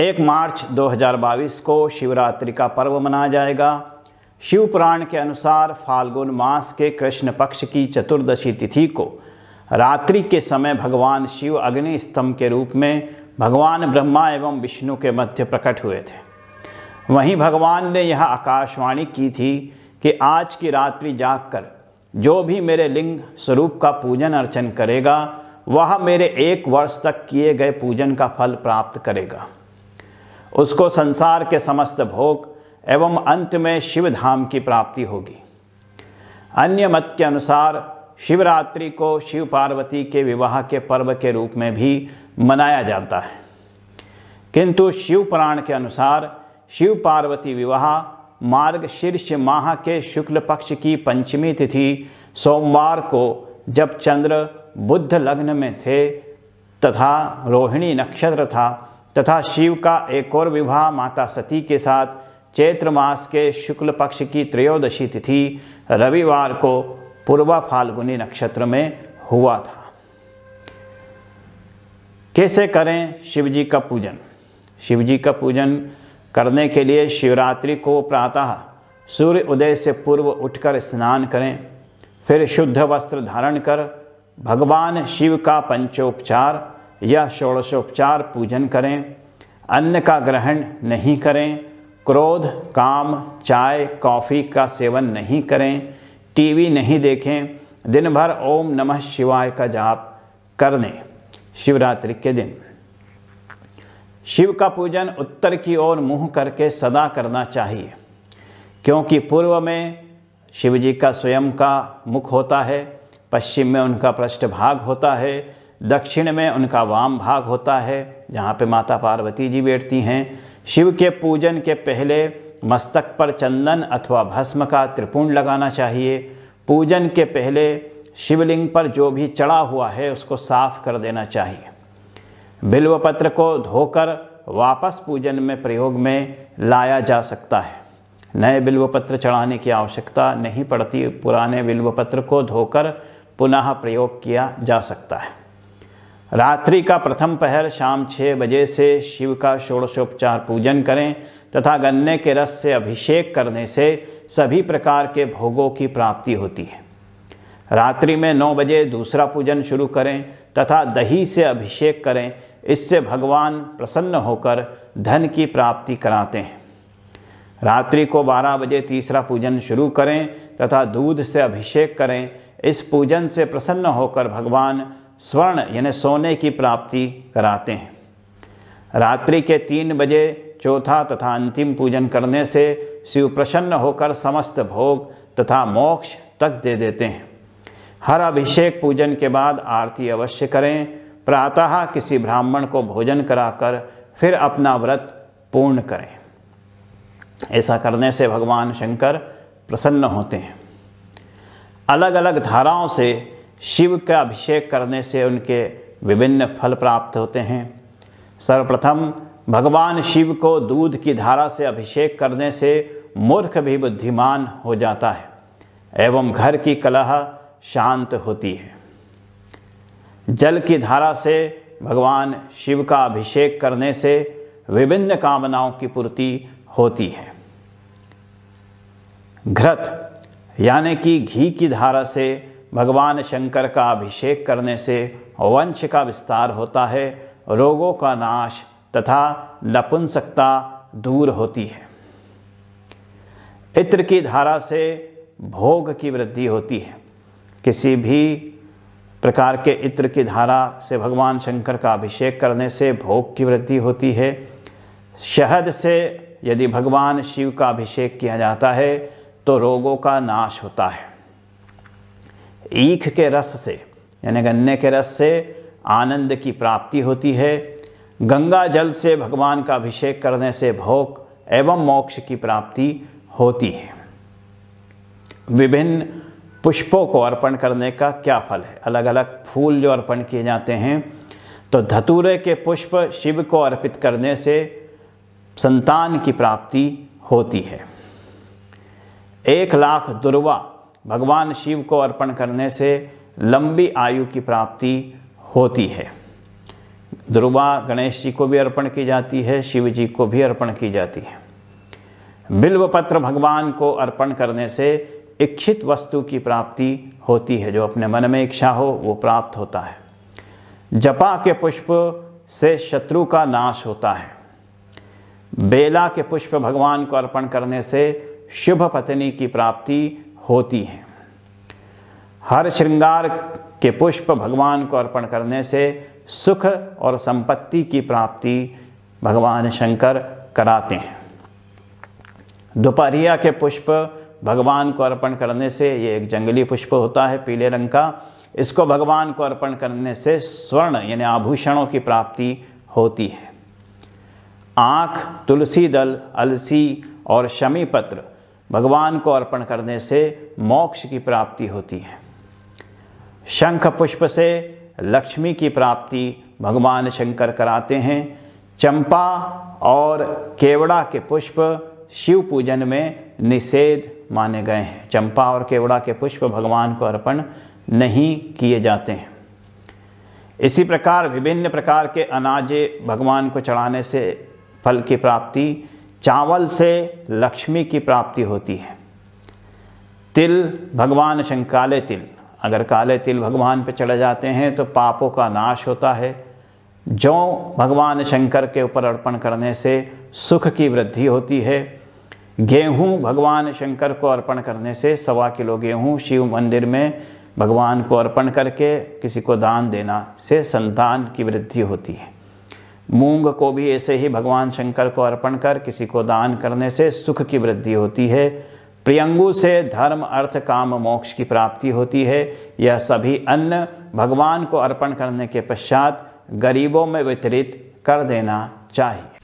एक मार्च 2022 को शिवरात्रि का पर्व मनाया जाएगा शिव पुराण के अनुसार फाल्गुन मास के कृष्ण पक्ष की चतुर्दशी तिथि को रात्रि के समय भगवान शिव अग्नि स्तंभ के रूप में भगवान ब्रह्मा एवं विष्णु के मध्य प्रकट हुए थे वहीं भगवान ने यह आकाशवाणी की थी कि आज की रात्रि जागकर जो भी मेरे लिंग स्वरूप का पूजन अर्चन करेगा वह मेरे एक वर्ष तक किए गए पूजन का फल प्राप्त करेगा उसको संसार के समस्त भोग एवं अंत में शिव धाम की प्राप्ति होगी अन्य मत के अनुसार शिवरात्रि को शिव पार्वती के विवाह के पर्व के रूप में भी मनाया जाता है किंतु शिव पुराण के अनुसार शिव पार्वती विवाह मार्ग शीर्ष माह के शुक्ल पक्ष की पंचमी तिथि सोमवार को जब चंद्र बुद्ध लग्न में थे तथा रोहिणी नक्षत्र था तथा शिव का एक और विवाह माता सती के साथ चैत्र मास के शुक्ल पक्ष की त्रयोदशी तिथि रविवार को पूर्वा फाल्गुनी नक्षत्र में हुआ था कैसे करें शिवजी का पूजन शिवजी का पूजन करने के लिए शिवरात्रि को प्रातः सूर्य उदय से पूर्व उठकर स्नान करें फिर शुद्ध वस्त्र धारण कर भगवान शिव का पंचोपचार या षोड़शोपचार पूजन करें अन्न का ग्रहण नहीं करें क्रोध काम चाय कॉफ़ी का सेवन नहीं करें टीवी नहीं देखें दिन भर ओम नमः शिवाय का जाप कर लें शिवरात्रि के दिन शिव का पूजन उत्तर की ओर मुंह करके सदा करना चाहिए क्योंकि पूर्व में शिव जी का स्वयं का मुख होता है पश्चिम में उनका पृष्ठभाग होता है दक्षिण में उनका वाम भाग होता है जहाँ पे माता पार्वती जी बैठती हैं शिव के पूजन के पहले मस्तक पर चंदन अथवा भस्म का त्रिपुण लगाना चाहिए पूजन के पहले शिवलिंग पर जो भी चढ़ा हुआ है उसको साफ कर देना चाहिए बिल्वपत्र को धोकर वापस पूजन में प्रयोग में लाया जा सकता है नए बिल्वपत्र चढ़ाने की आवश्यकता नहीं पड़ती पुराने बिल्वपत्र को धोकर पुनः प्रयोग किया जा सकता है रात्रि का प्रथम पहर शाम छः बजे से शिव का षोड़शोपचार पूजन करें तथा गन्ने के रस से अभिषेक करने से सभी प्रकार के भोगों की प्राप्ति होती है रात्रि में नौ बजे दूसरा पूजन शुरू करें तथा दही से अभिषेक करें इससे भगवान प्रसन्न होकर धन की प्राप्ति कराते हैं रात्रि को 12 बजे तीसरा पूजन शुरू करें तथा दूध से अभिषेक करें इस पूजन से प्रसन्न होकर भगवान स्वर्ण यानी सोने की प्राप्ति कराते हैं रात्रि के तीन बजे चौथा तथा अंतिम पूजन करने से शिव प्रसन्न होकर समस्त भोग तथा मोक्ष तक दे देते हैं हर अभिषेक पूजन के बाद आरती अवश्य करें प्रातः किसी ब्राह्मण को भोजन कराकर फिर अपना व्रत पूर्ण करें ऐसा करने से भगवान शंकर प्रसन्न होते हैं अलग अलग धाराओं से शिव का अभिषेक करने से उनके विभिन्न फल प्राप्त होते हैं सर्वप्रथम भगवान शिव को दूध की धारा से अभिषेक करने से मूर्ख भी बुद्धिमान हो जाता है एवं घर की कलह शांत होती है जल की धारा से भगवान शिव का अभिषेक करने से विभिन्न कामनाओं की पूर्ति होती है घृत यानी कि घी की धारा से भगवान शंकर का अभिषेक करने से वंश का विस्तार होता है रोगों का नाश तथा नपुंसकता दूर होती है इत्र की धारा से भोग की वृद्धि होती है किसी भी प्रकार के इत्र की धारा से भगवान शंकर का अभिषेक करने से भोग की वृद्धि होती है शहद से यदि भगवान शिव का अभिषेक किया जाता है तो रोगों का नाश होता है ईख के रस से यानी गन्ने के रस से आनंद की प्राप्ति होती है गंगा जल से भगवान का अभिषेक करने से भोग एवं मोक्ष की प्राप्ति होती है विभिन्न पुष्पों को अर्पण करने का क्या फल है अलग अलग फूल जो अर्पण किए जाते हैं तो धतूरे के पुष्प शिव को अर्पित करने से संतान की प्राप्ति होती है एक लाख दुर्वा भगवान शिव को अर्पण करने से लंबी आयु की प्राप्ति होती है ध्रुवा गणेश जी को भी अर्पण की जाती है शिव जी को भी अर्पण की जाती है बिल्व पत्र भगवान को अर्पण करने से इच्छित वस्तु की प्राप्ति होती है जो अपने मन में इच्छा हो वो प्राप्त होता है जपा के पुष्प से शत्रु का नाश होता है बेला के पुष्प भगवान को अर्पण करने से शुभ पत्नी की प्राप्ति होती हैं हर श्रृंगार के पुष्प भगवान को अर्पण करने से सुख और संपत्ति की प्राप्ति भगवान शंकर कराते हैं दोपहरिया के पुष्प भगवान को अर्पण करने से ये एक जंगली पुष्प होता है पीले रंग का इसको भगवान को अर्पण करने से स्वर्ण यानी आभूषणों की प्राप्ति होती है आँख तुलसी दल अलसी और शमी पत्र भगवान को अर्पण करने से मोक्ष की प्राप्ति होती है शंख पुष्प से लक्ष्मी की प्राप्ति भगवान शंकर कराते हैं चंपा और केवड़ा के पुष्प शिव पूजन में निषेध माने गए हैं चंपा और केवड़ा के पुष्प भगवान को अर्पण नहीं किए जाते हैं इसी प्रकार विभिन्न प्रकार के अनाजे भगवान को चढ़ाने से फल की प्राप्ति चावल से लक्ष्मी की प्राप्ति होती है तिल भगवान शंकाले तिल अगर काले तिल भगवान पे चढ़ जाते हैं तो पापों का नाश होता है जौ भगवान शंकर के ऊपर अर्पण करने से सुख की वृद्धि होती है गेहूँ भगवान शंकर को अर्पण करने से सवा किलो गेहूँ शिव मंदिर में भगवान को अर्पण करके किसी को दान देना से संतान की वृद्धि होती है मूंग को भी ऐसे ही भगवान शंकर को अर्पण कर किसी को दान करने से सुख की वृद्धि होती है प्रियंगु से धर्म अर्थ काम मोक्ष की प्राप्ति होती है यह सभी अन्न भगवान को अर्पण करने के पश्चात गरीबों में वितरित कर देना चाहिए